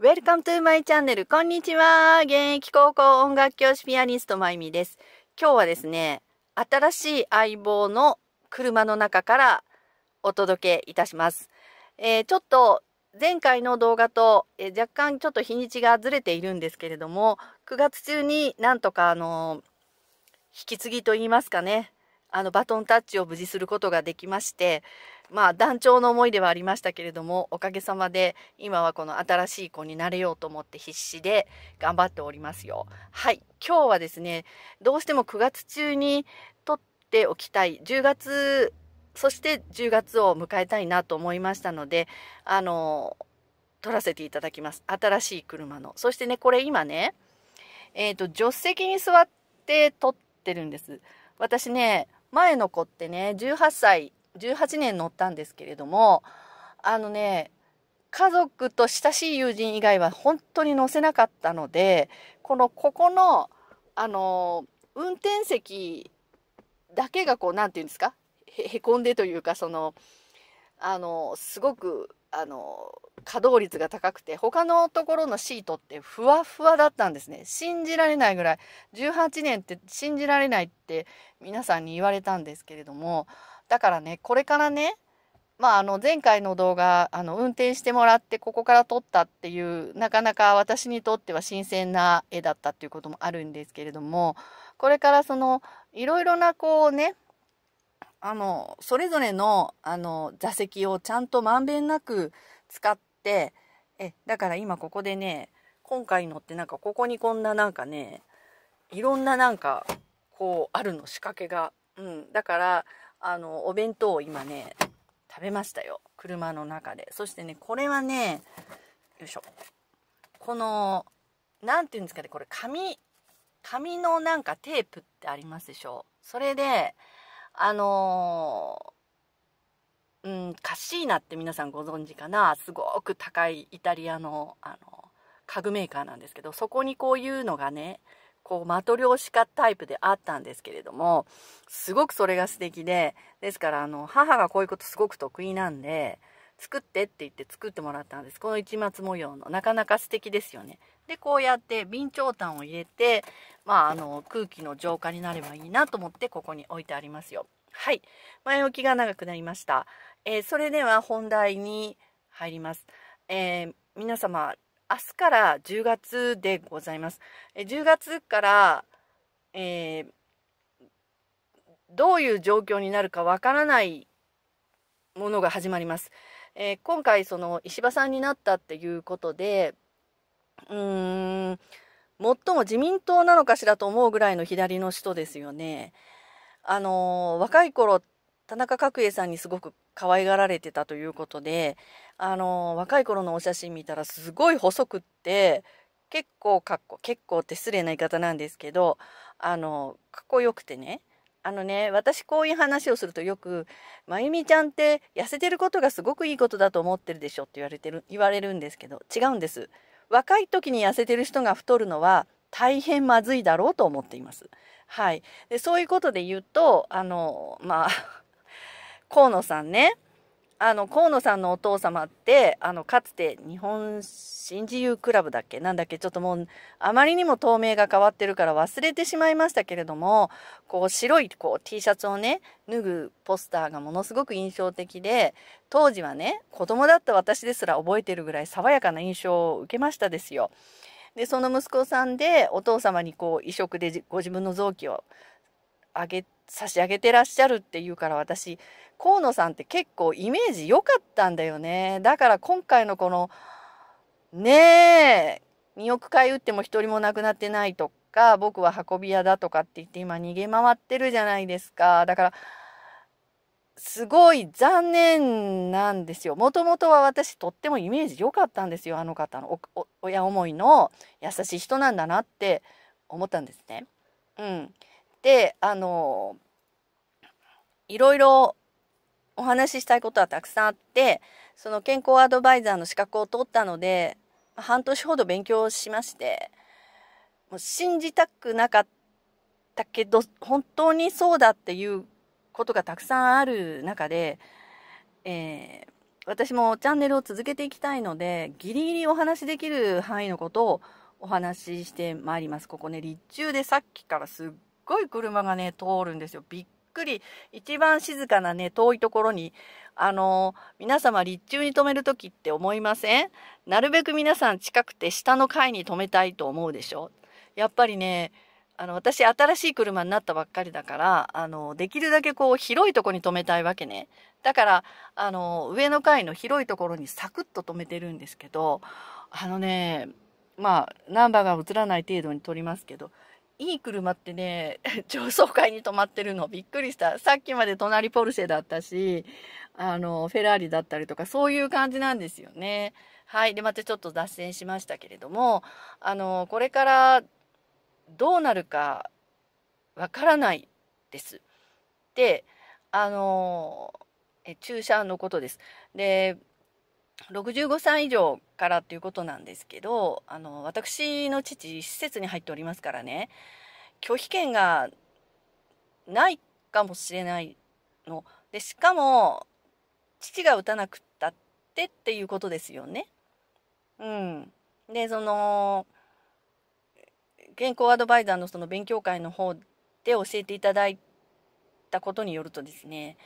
Welcome to my channel こんにちは現役高校音楽教師ピアニストまゆみです今日はですね新しい相棒の車の中からお届けいたします、えー、ちょっと前回の動画と、えー、若干ちょっと日にちがずれているんですけれども9月中になんとかあのー、引き継ぎといいますかねあのバトンタッチを無事することができまして、まあ団長の思いではありましたけれどもおかげさまで今はこの新しい子になれようと思って必死で頑張っておりますよ。はい今日はですねどうしても9月中に撮っておきたい10月そして10月を迎えたいなと思いましたのであの撮らせていただきます新しい車のそしてねこれ今ねえっ、ー、と助手席に座って撮ってるんです私ね前の子ってね18歳18年乗ったんですけれどもあのね家族と親しい友人以外は本当に乗せなかったのでこのここのあの運転席だけがこう何て言うんですかへこんでというかそのあのすごくあの稼働率が高くて他のところのシートってふわふわだったんですね信じられないぐらい18年って信じられないって皆さんに言われたんですけれどもだからね、これからね、まあ、あの前回の動画あの運転してもらってここから撮ったっていうなかなか私にとっては新鮮な絵だったっていうこともあるんですけれどもこれからそのいろいろなこうねあのそれぞれのあの座席をちゃんとまんべんなく使ってえだから今ここでね今回のってなんかここにこんななんかねいろんななんかこうあるの仕掛けが。うん、だからあの、お弁当を今ね、食べましたよ。車の中で。そしてね、これはね、よいしょ。この、何て言うんですかね、これ紙、紙のなんかテープってありますでしょそれで、あのー、うん、カッシーナって皆さんご存知かなすごく高いイタリアの、あの、家具メーカーなんですけど、そこにこういうのがね、こう、マトリョーシカタイプであったんですけれども、すごくそれが素敵で、ですから、あの、母がこういうことすごく得意なんで、作ってって言って作ってもらったんです。この市松模様の、なかなか素敵ですよね。で、こうやって備長炭を入れて、まあ、あの、空気の浄化になればいいなと思って、ここに置いてありますよ。はい。前置きが長くなりました。えー、それでは本題に入ります。えー、皆様明日から10月でございます。10月から、えー、どういう状況になるかわからないものが始まります。えー、今回その石破さんになったっていうことで、うーん、最も自民党なのかしらと思うぐらいの左の人ですよね。あのー、若い頃って田中角栄さんにすごく可愛がられてたということで、あの、若い頃のお写真見たらすごい細くって、結構かっこ、結構って失礼な言い方なんですけど、あの、かっこよくてね、あのね、私こういう話をするとよく、まゆみちゃんって痩せてることがすごくいいことだと思ってるでしょって言われてる、言われるんですけど、違うんです。若い時に痩せてる人が太るのは大変まずいだろうと思っています。はい。でそういうことで言うと、あの、まあ河野さんね。あの、河野さんのお父様って、あの、かつて日本新自由クラブだっけなんだっけちょっともう、あまりにも透明が変わってるから忘れてしまいましたけれども、こう、白いこう T シャツをね、脱ぐポスターがものすごく印象的で、当時はね、子供だった私ですら覚えてるぐらい爽やかな印象を受けましたですよ。で、その息子さんでお父様にこう、移植でご自分の臓器をあげ差し上げてらっしゃるっていうから私河野さんって結構イメージ良かったんだよねだから今回のこのねえ2億回打っても1人も亡くなってないとか僕は運び屋だとかって言って今逃げ回ってるじゃないですかだからすごい残念なんですよ。もともとは私とってもイメージ良かったんですよ。あの方の親思いの優しい人なんだなって思ったんですね。うん。であのいろいろお話ししたいことはたくさんあってその健康アドバイザーの資格を取ったので半年ほど勉強しましてもう信じたくなかったけど本当にそうだっていうことがたくさんある中で、えー、私もチャンネルを続けていきたいのでギリギリお話しできる範囲のことをお話ししてまいります。ここね、立中でさっきからすっごい車がね、通るんですよ。びっくり。一番静かなね、遠いところに、あの、皆様立中に止めるときって思いませんなるべく皆さん近くて下の階に止めたいと思うでしょやっぱりね、あの、私新しい車になったばっかりだから、あの、できるだけこう広いとこに止めたいわけね。だから、あの、上の階の広いところにサクッと止めてるんですけど、あのね、まあ、ナンバーが映らない程度に撮りますけど、いい車ってね、上層階に止まってるのびっくりした。さっきまで隣ポルシェだったし、あの、フェラーリだったりとか、そういう感じなんですよね。はい。で、またちょっと脱線しましたけれども、あの、これからどうなるかわからないです。で、あの、え注射のことです。で、65歳以上からということなんですけどあの私の父施設に入っておりますからね拒否権がないかもしれないのでしかも父が打たなくったってっていうことですよね。うん、でその健康アドバイザーのその勉強会の方で教えていただいたことによるとですね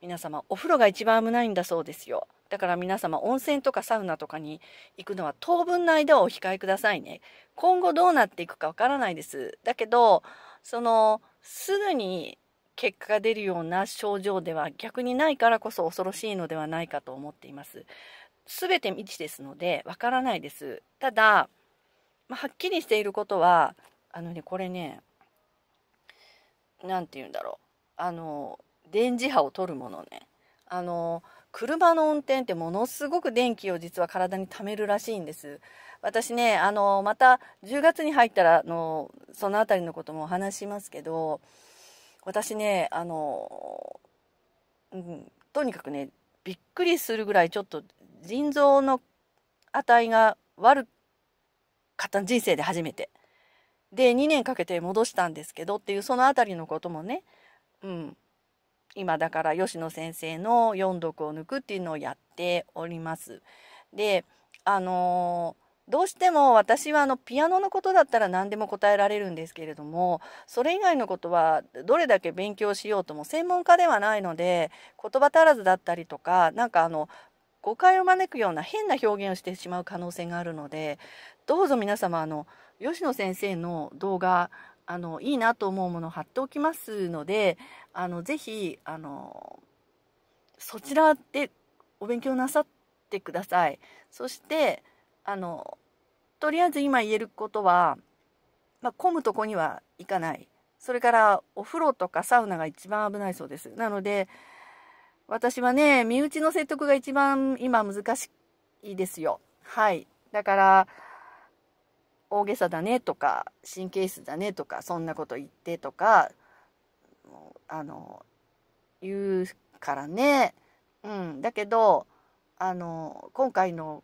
皆様お風呂が一番危ないんだそうですよだから皆様温泉とかサウナとかに行くのは当分の間をお控えくださいね今後どうなっていくかわからないですだけどそのすぐに結果が出るような症状では逆にないからこそ恐ろしいのではないかと思っています全て未知ですのでわからないですただ、まあ、はっきりしていることはあのねこれね何て言うんだろうあの電磁波を取るものねあの車の運転ってものすごく電気を実は体に貯めるらしいんです私ねあのまた10月に入ったらのその辺りのこともお話しますけど私ねあの、うん、とにかくねびっくりするぐらいちょっと腎臓の値が悪かった人生で初めてで2年かけて戻したんですけどっていうその辺りのこともねうん今だから吉野先生の4読を抜くっていうのをやっております。であのー、どうしても私はあのピアノのことだったら何でも答えられるんですけれどもそれ以外のことはどれだけ勉強しようとも専門家ではないので言葉足らずだったりとかなんかあの誤解を招くような変な表現をしてしまう可能性があるのでどうぞ皆様あの吉野先生の動画あのいいなと思うものを貼っておきますのであのぜひあのそちらでお勉強なさってくださいそしてあのとりあえず今言えることは、まあ、混むとこには行かないそれからお風呂とかサウナが一番危ないそうですなので私はね身内の説得が一番今難しいですよはいだから大げさだねとか神経質だねとかそんなこと言ってとかあの言うからね、うん、だけどあの今回の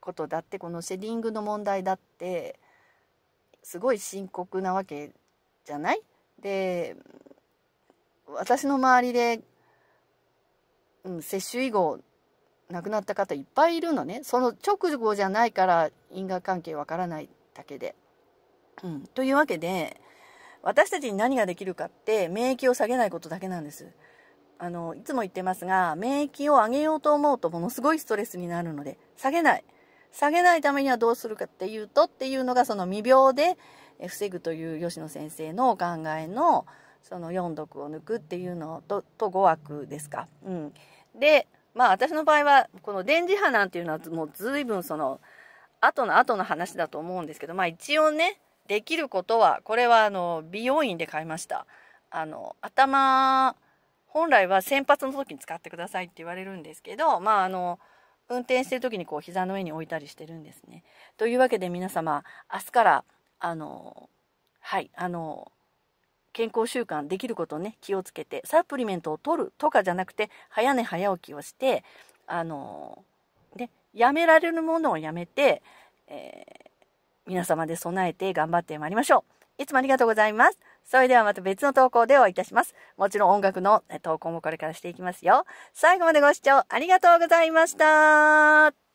ことだってこのシェディングの問題だってすごい深刻なわけじゃないで私の周りで、うん、接種以後亡くなった方いっぱいいるのねその直後じゃないから因果関係わからないだけで。うん、というわけで私たちに何ができるかって免疫を下げないことだけなんです。あのいつも言ってますが免疫を上げようと思うとものすごいストレスになるので下げない。下げないためにはどうするかっていうとっていうのがその未病で防ぐという吉野先生のお考えのその4毒を抜くっていうのとと5枠ですか。うん、でまあ私の場合はこの電磁波なんていうのはもう随分その後の後の話だと思うんですけどまあ一応ねできることはこれはあの美容院で買いましたあの頭本来は先発の時に使ってくださいって言われるんですけどまああの運転してる時にこう膝の上に置いたりしてるんですね。というわけで皆様明日からあのはいあの健康習慣できることね気をつけてサプリメントを取るとかじゃなくて早寝早起きをしてあので、やめられるものをやめて、えー、皆様で備えて頑張ってまいりましょう。いつもありがとうございます。それではまた別の投稿でお会いいたします。もちろん音楽の投稿もこれからしていきますよ。最後までご視聴ありがとうございました。